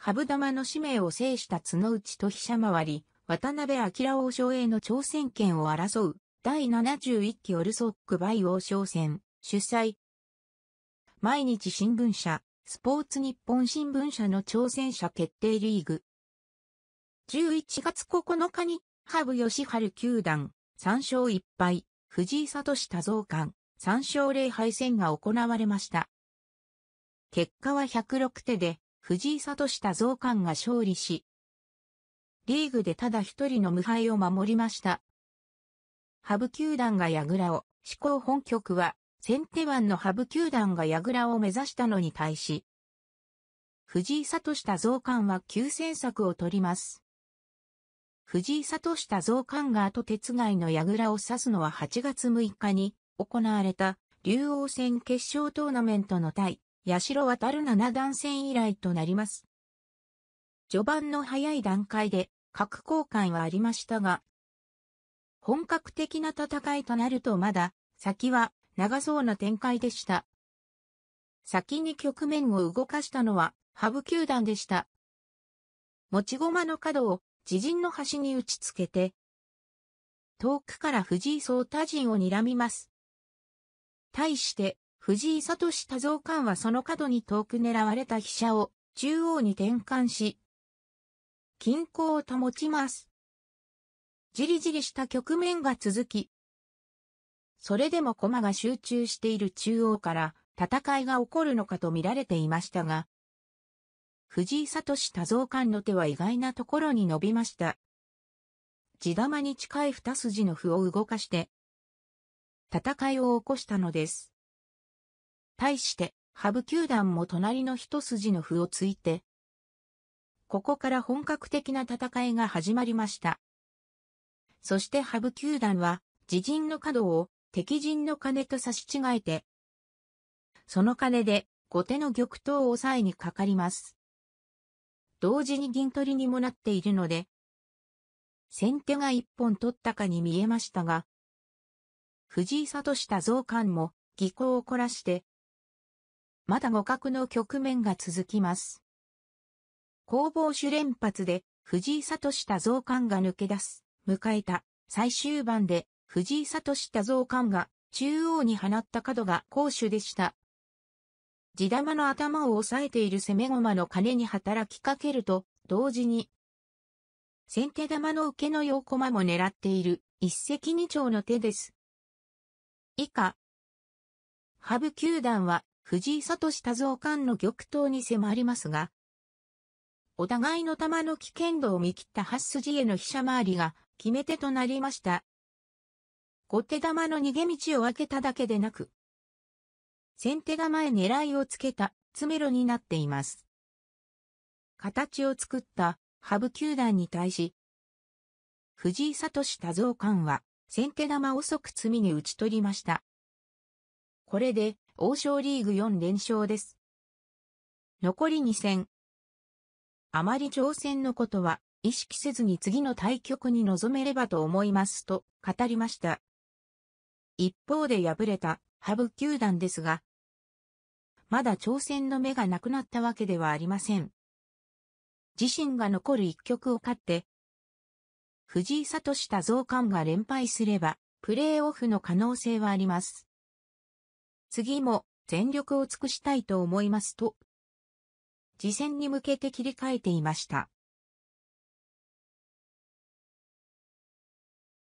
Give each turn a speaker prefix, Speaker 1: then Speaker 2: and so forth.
Speaker 1: 羽生玉の使命を制した角内と飛車回り、渡辺明王将への挑戦権を争う、第71期オルソックバイ王将戦、主催。毎日新聞社、スポーツ日本新聞社の挑戦者決定リーグ。11月9日に、羽生義春球団、3勝1敗、藤井聡多蔵館、3勝0敗戦が行われました。結果は106手で、藤井聡太増刊が勝利し、リーグでただ一人の無敗を守りました。ハブ球団が矢倉を、志向本局は、先手腕のハブ球団が矢倉を目指したのに対し、藤井聡太増刊は急戦策を取ります。藤井聡太増刊が後手つがいの矢倉を指すのは8月6日に行われた竜王戦決勝トーナメントの対八代渡る七段戦以来となります。序盤の早い段階で、核交換はありましたが、本格的な戦いとなるとまだ、先は長そうな展開でした。先に局面を動かしたのは、羽生球団でした。持ち駒の角を自陣の端に打ちつけて、遠くから藤井聡太陣を睨みます。対して、藤井聡多蔵官はその角に遠く狙われた飛車を中央に転換し、均衡を保ちます。じりじりした局面が続き、それでも駒が集中している中央から戦いが起こるのかと見られていましたが、藤井聡多蔵官の手は意外なところに伸びました。地玉に近い二筋の歩を動かして、戦いを起こしたのです。対して、ハブ球団も隣の一筋の歩をついて、ここから本格的な戦いが始まりました。そしてハブ球団は、自陣の角を敵陣の金と差し違えて、その金で後手の玉頭を抑えにかかります。同時に銀取りにもなっているので、先手が一本取ったかに見えましたが、藤井聡下増刊も技巧を凝らしてまだ互角の局面が続きます。攻防手連発で藤井聡た増冠が抜け出す。迎えた最終盤で藤井聡太増冠が中央に放った角が攻守でした。地玉の頭を押さえている攻め駒の金に働きかけると同時に先手玉の受けの横駒も狙っている一石二鳥の手です。以下、ハブ球団は藤井聡多蔵官の玉頭に迫りますが、お互いの球の危険度を見切った8筋への飛車回りが決め手となりました。後手玉の逃げ道を開けただけでなく、先手玉へ狙いをつけた詰めろになっています。形を作った羽生球団に対し、藤井聡多蔵官は先手玉を即詰みに打ち取りました。これで王将リーグ4連勝です。残り2戦。あまり挑戦のことは意識せずに次の対局に臨めればと思いますと語りました。一方で敗れた羽生球団ですが、まだ挑戦の目がなくなったわけではありません。自身が残る一局を勝って、藤井聡太増刊が連敗すれば、プレーオフの可能性はあります。次も全力を尽くしたいと思いますと、次戦に向けて切り替えていました。